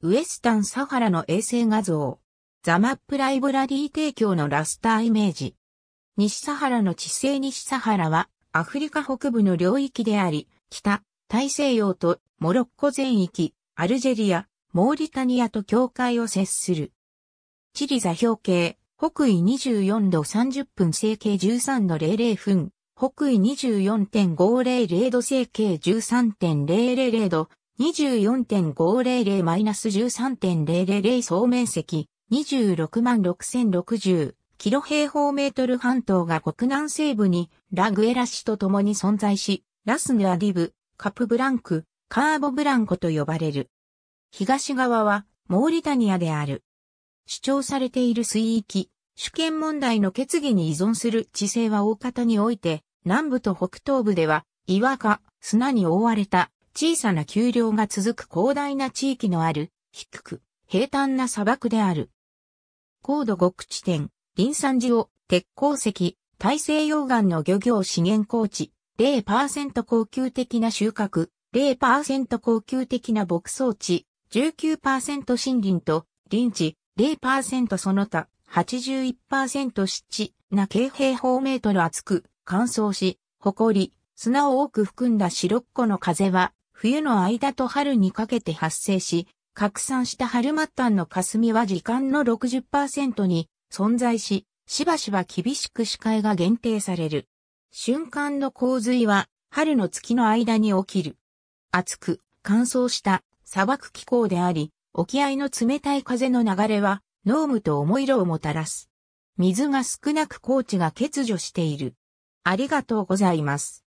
ウエスタンサハラの衛星画像。ザマップライブラリー提供のラスターイメージ。西サハラの地勢西サハラはアフリカ北部の領域であり、北、大西洋とモロッコ全域、アルジェリア、モーリタニアと境界を接する。地理座標系、北緯24度30分整形13度00分、北緯24.500度整形13.000度、24.500-13.000総面積26万6060キロ平方メートル半島が国南西部にラグエラ市と共に存在し、ラスヌアディブ、カプブランク、カーボブランコと呼ばれる。東側はモーリタニアである。主張されている水域、主権問題の決議に依存する地勢は大方において、南部と北東部では岩が砂に覆われた小さな丘陵が続く広大な地域のある、低く、平坦な砂漠である。高度極地点、林山地を、鉄鉱石、大西洋岸の漁業資源高地、0%高級的な収穫、0%高級的な牧草地、19%森林と林地、0%その他、81%湿地な軽平方メートル厚く乾燥し、埃、砂を多く含んだ白っ子の風は冬の間と春にかけて発生し、拡散した春末端の霞は時間の60%に存在し、しばしば厳しく視界が限定される。瞬間の洪水は春の月の間に起きる。暑く乾燥した砂漠気候であり、沖合の冷たい風の流れは、濃霧と重色をもたらす。水が少なく高地が欠如している。ありがとうございます。